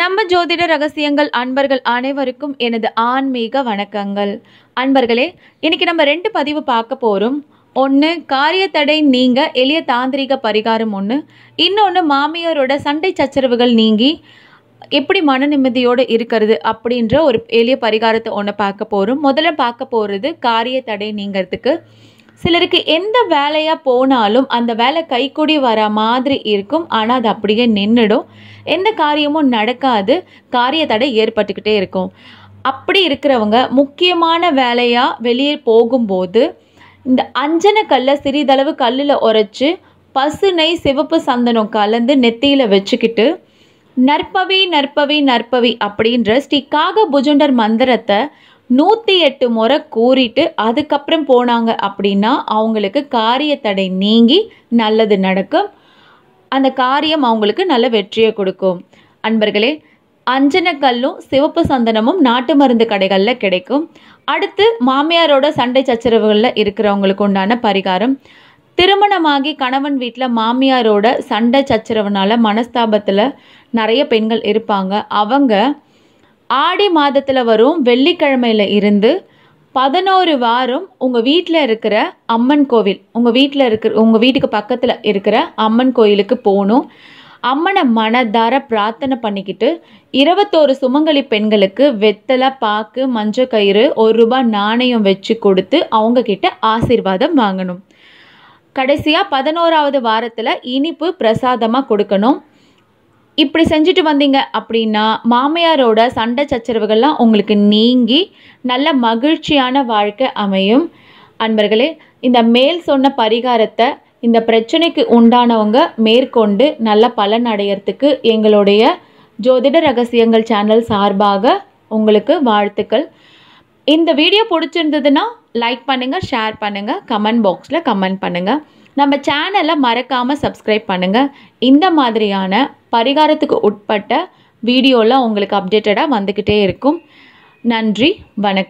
நம்ம ஜோதிட ரகசியங்கள் அன்பர்கள் அனைவருக்கும் எனது ஆன்மீக வணக்கங்கள் அன்பர்களே இன்னைக்கு நம்ம ரெண்டு பதிவு பார்க்க போகிறோம் ஒன்று தடை நீங்க எளிய தாந்திரிக பரிகாரம் ஒன்று இன்னொன்று மாமியாரோட சண்டை சச்சரவுகள் நீங்கி எப்படி மன நிம்மதியோடு இருக்கிறது அப்படின்ற ஒரு எளிய பரிகாரத்தை ஒன்று பார்க்க போகிறோம் முதல்ல பார்க்க போகிறது காரிய தடை நீங்கிறதுக்கு சிலருக்கு எந்த வேலையாக போனாலும் அந்த வேலை கைக்கூடி வர மாதிரி இருக்கும் ஆனால் அது அப்படியே நின்றுடும் எந்த காரியமும் நடக்காது காரிய தடை ஏற்பட்டுக்கிட்டே இருக்கும் அப்படி இருக்கிறவங்க முக்கியமான வேலையாக வெளியே போகும்போது இந்த அஞ்சன கல்லை சிறிதளவு கல்லில் உரைச்சி பசுனை சிவப்பு சந்தனம் கலந்து நெத்தியில் வச்சுக்கிட்டு நற்பவி நற்பவி நற்பவி அப்படின்ற ஸ்ரீ காக புஜுண்டர் மந்திரத்தை நூற்றி எட்டு முறை கூறிட்டு அதுக்கப்புறம் போனாங்க அப்படின்னா அவங்களுக்கு காரிய தடை நீங்கி நல்லது நடக்கும் அந்த காரியம் அவங்களுக்கு நல்ல வெற்றியை கொடுக்கும் அன்பர்களே அஞ்சனக்கல்லும் சிவப்பு சந்தனமும் நாட்டு மருந்து கடைகளில் கிடைக்கும் அடுத்து மாமியாரோட சண்டை சச்சரவுகளில் இருக்கிறவங்களுக்கு உண்டான பரிகாரம் திருமணமாகி கணவன் வீட்டில் மாமியாரோட சண்டை சச்சரவுனால மனஸ்தாபத்தில் நிறைய பெண்கள் இருப்பாங்க அவங்க ஆடி மாதத்தில் வரும் வெள்ளிக்கிழமையில் இருந்து பதினோரு வாரம் உங்கள் வீட்டில் இருக்கிற அம்மன் கோவில் உங்கள் வீட்டில் இருக்கிற உங்கள் வீட்டுக்கு பக்கத்தில் இருக்கிற அம்மன் கோயிலுக்கு போகணும் அம்மனை மனதார பிரார்த்தனை பண்ணிக்கிட்டு இருபத்தோரு சுமங்கலி பெண்களுக்கு வெத்தலை பாக்கு மஞ்சள் கயிறு ஒரு ரூபாய் நாணயம் வச்சு கொடுத்து அவங்கக்கிட்ட ஆசீர்வாதம் வாங்கணும் கடைசியாக பதினோராவது வாரத்தில் இனிப்பு பிரசாதமாக கொடுக்கணும் இப்படி செஞ்சுட்டு வந்தீங்க அப்படின்னா மாமியாரோட சண்டை சச்சரவுகள்லாம் உங்களுக்கு நீங்கி நல்ல மகிழ்ச்சியான வாழ்க்கை அமையும் அன்பர்களே இந்த மேல் சொன்ன பரிகாரத்தை இந்த பிரச்சனைக்கு உண்டானவங்க மேற்கொண்டு நல்ல பலன் அடையிறதுக்கு எங்களுடைய ஜோதிட ரகசியங்கள் சேனல் சார்பாக உங்களுக்கு வாழ்த்துக்கள் இந்த வீடியோ பிடிச்சிருந்ததுன்னா லைக் பண்ணுங்கள் ஷேர் பண்ணுங்கள் கமெண்ட் பாக்ஸில் கமெண்ட் பண்ணுங்கள் நம்ம சேனலை மறக்காமல் சப்ஸ்கிரைப் பண்ணுங்கள் இந்த மாதிரியான பரிகாரத்துக்கு உட்பட்ட வீடியோவில் உங்களுக்கு அப்டேட்டடாக வந்துக்கிட்டே இருக்கும் நன்றி வணக்கம்